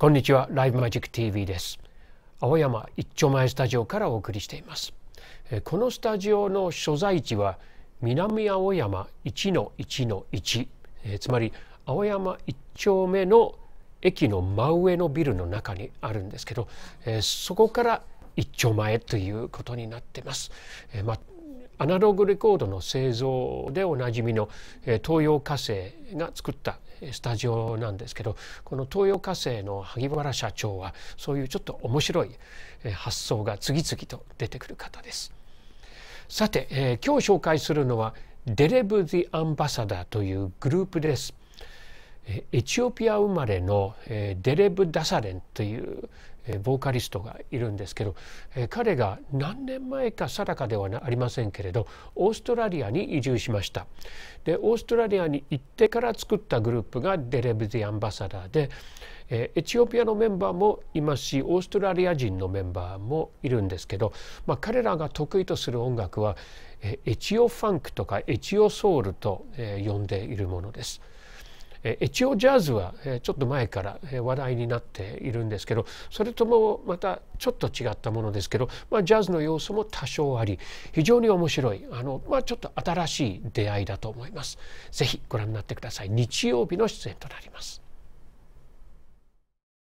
こんにちはライブマジック TV です青山一丁前スタジオからお送りしていますこのスタジオの所在地は南青山一の一の一、つまり青山一丁目の駅の真上のビルの中にあるんですけどそこから一丁前ということになってますまアナログレコードの製造でおなじみの東洋火星が作ったスタジオなんですけどこの東洋火星の萩原社長はそういうちょっと面白い発想が次々と出てくる方です。さて、え今日紹介するのはデレブ・ディ・アンバサダーというグループです。エチオピア生まれのデレブ・ダサレンというボーカリストがいるんですけど彼が何年前か定かではありませんけれどオーストラリアに移住しましたでオーストラリアに行ってから作ったグループがデレブ・ディ・アンバサダーでエチオピアのメンバーもいますしオーストラリア人のメンバーもいるんですけど、まあ、彼らが得意とする音楽はエチオファンクとかエチオソウルと呼んでいるものです。エチオジャズはちょっと前から話題になっているんですけどそれともまたちょっと違ったものですけど、まあ、ジャズの要素も多少あり非常に面白いあの、まあ、ちょっと新しい出会いだと思います。ぜひご覧になってください日曜日の出演となります。